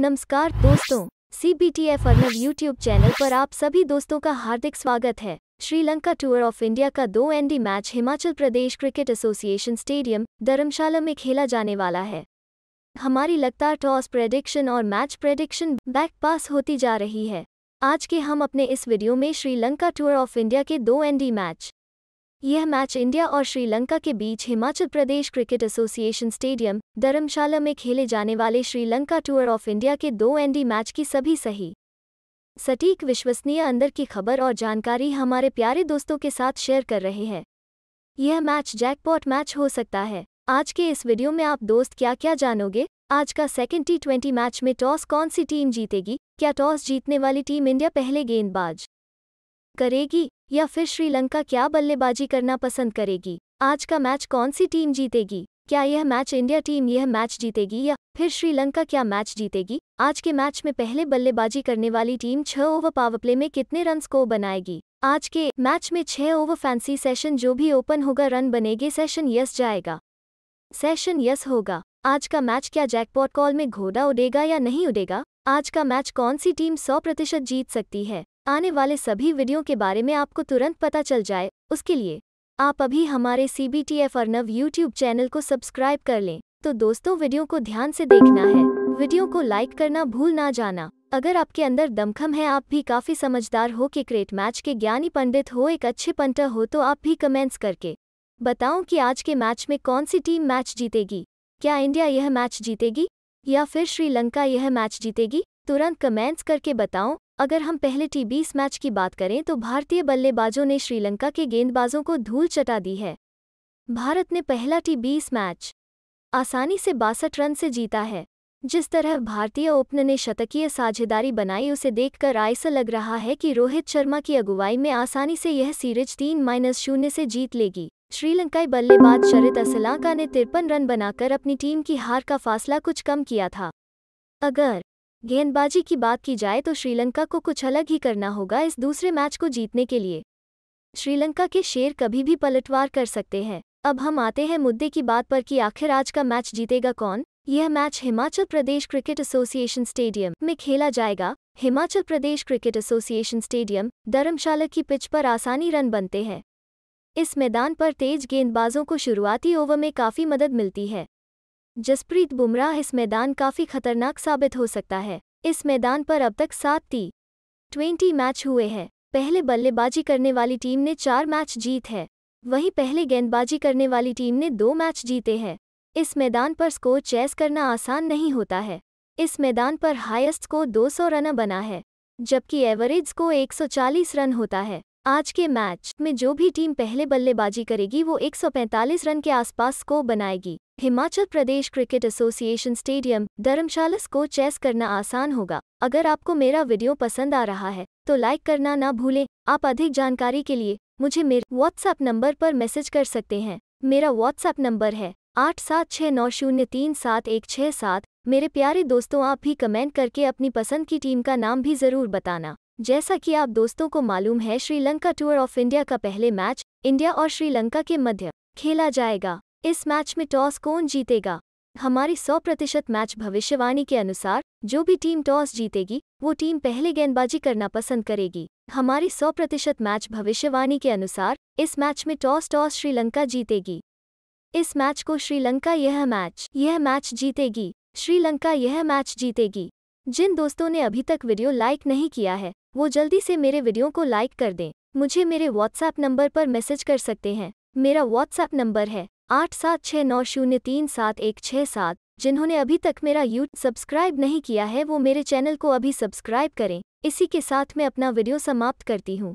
नमस्कार दोस्तों C B T F Arnav YouTube channel पर आप सभी दोस्तों का हार्दिक स्वागत है श्रीलंका टूर ऑफ इंडिया का दो एनडी मैच Himachal Pradesh cricket association stadium Dharamshala में खेला जाने वाला है हमारी लगातार टॉस प्रेडिक्शन और मैच प्रेडिक्शन बैक पास होती जा रही है आज के हम अपने इस वीडियो में श्रीलंका टूर ऑफ इंडिया के दो एनडी मैच यह मैच इंडिया और श्रीलंका के बीच Himachal Pradesh cricket association stadium Dharamshala में खेले जाने वाले श्रीलंका टूर ऑफ इंडिया के दो एनडी मैच की सभी सही सटीक विश्वसनीय अंदर की खबर और जानकारी हमारे प्यारे दोस्तों के साथ शेयर कर रहे हैं यह मैच जैकपॉट मैच हो सकता है आज के इस वीडियो में आप दोस्त क्या क्या जानोगे आज का सेकेंड टी ट्वेंटी मैच में टॉस कौन सी टीम जीतेगी क्या टॉस जीतने वाली टीम इंडिया पहले गेंदबाज करेगी या फिर श्रीलंका क्या बल्लेबाजी करना पसंद करेगी आज का मैच कौन सी टीम जीतेगी क्या यह मैच इंडिया टीम यह मैच जीतेगी या फिर श्रीलंका क्या मैच जीतेगी आज के मैच में पहले बल्लेबाजी करने वाली टीम छह ओवर पावरप्ले में कितने रन को बनाएगी आज के मैच में छह ओवर फैंसी सेशन जो भी ओपन होगा रन बनेगे सेशन यस जाएगा सेशन यस होगा आज का मैच क्या जैकपॉट कॉल में घोड़ा उड़ेगा या नहीं उड़ेगा आज का मैच कौन सी टीम सौ प्रतिशत जीत सकती है आने वाले सभी वीडियो के बारे में आपको तुरंत पता चल जाए उसके लिए आप अभी हमारे C B T F Arnav YouTube channel को सब्सक्राइब कर लें तो दोस्तों वीडियो को ध्यान से देखना है वीडियो को लाइक करना भूल ना जाना अगर आपके अंदर दमखम है आप भी काफ़ी समझदार हो कि क्रिकेट मैच के ज्ञानी पंडित हो एक अच्छे पंटर हो तो आप भी कमेंट्स करके बताओ कि आज के मैच में कौन सी टीम मैच जीतेगी क्या इंडिया यह मैच जीतेगी या फिर श्रीलंका यह मैच जीतेगी तुरंत कमेंट्स करके बताओ अगर हम पहले टी बीस मैच की बात करें तो भारतीय बल्लेबाजों ने श्रीलंका के गेंदबाजों को धूल चटा दी है भारत ने पहला टी बीस मैच आसानी से बासठ रन से जीता है जिस तरह भारतीय ओपनर ने शतकीय साझेदारी बनाई उसे देखकर ऐसा लग रहा है कि रोहित शर्मा की अगुवाई में आसानी से यह सीरीज तीन माइनस शून्य से जीत लेगी श्रीलंकाई बल्लेबाज शरित असलांका ने तिरपन रन बनाकर अपनी टीम की हार का फासला कुछ कम किया था अगर गेंदबाजी की बात की जाए तो श्रीलंका को कुछ अलग ही करना होगा इस दूसरे मैच को जीतने के लिए श्रीलंका के शेर कभी भी पलटवार कर सकते हैं अब हम आते हैं मुद्दे की बात पर कि आखिर आज का मैच जीतेगा कौन यह match Himachal Pradesh cricket association stadium में खेला जाएगा Himachal Pradesh cricket association stadium Dharamshala की पिच पर आसानी रन बनते हैं इस मैदान पर तेज गेंदबाजों को शुरुआती ओवर में काफ़ी मदद मिलती है जसप्रीत बुमराह इस मैदान काफ़ी खतरनाक साबित हो सकता है इस मैदान पर अब तक सात टी ट्वेंटी मैच हुए हैं पहले बल्लेबाजी करने वाली टीम ने चार मैच जीत है वहीं पहले गेंदबाजी करने वाली टीम ने दो मैच जीते हैं इस मैदान पर स्कोर चेस करना आसान नहीं होता है इस मैदान पर हाईएस्ट को 200 रन बना है जबकि एवरेज को 140 रन होता है आज के मैच में जो भी टीम पहले बल्लेबाजी करेगी वो 145 रन के आसपास स्कोर बनाएगी Himachal Pradesh cricket association stadium Dharamshala score chase करना आसान होगा अगर आपको मेरा वीडियो पसंद आ रहा है तो लाइक करना ना भूलें आप अधिक जानकारी के लिए मुझे मेरे व्हाट्सएप नंबर पर मैसेज कर सकते हैं मेरा व्हाट्सएप नंबर है आठ सात छः नौ शून्य तीन सात एक छः सात मेरे प्यारे दोस्तों आप भी कमेंट करके अपनी पसंद की टीम का नाम भी ज़रूर बताना जैसा कि आप दोस्तों को मालूम है श्रीलंका टूर ऑफ इंडिया का पहले मैच इंडिया और श्रीलंका के मध्य खेला जाएगा इस मैच में टॉस कौन जीतेगा हमारी 100 प्रतिशत मैच भविष्यवाणी के अनुसार जो भी टीम टॉस जीतेगी वो टीम पहले गेंदबाजी करना पसंद करेगी हमारी 100 प्रतिशत मैच भविष्यवाणी के अनुसार इस मैच में टॉस टॉस श्रीलंका जीतेगी इस मैच को श्रीलंका यह मैच यह मैच जीतेगी श्रीलंका यह मैच जीतेगी जिन दोस्तों ने अभी तक वीडियो लाइक नहीं किया है वो जल्दी से मेरे वीडियो को लाइक कर दें मुझे मेरे व्हाट्सएप नंबर पर मैसेज कर सकते हैं मेरा व्हाट्सएप नंबर है आठ सात छः नौ शून्य तीन सात एक छः सात जिन्होंने अभी तक मेरा यूट्यूब सब्सक्राइब नहीं किया है वो मेरे चैनल को अभी सब्सक्राइब करें इसी के साथ मैं अपना वीडियो समाप्त करती हूँ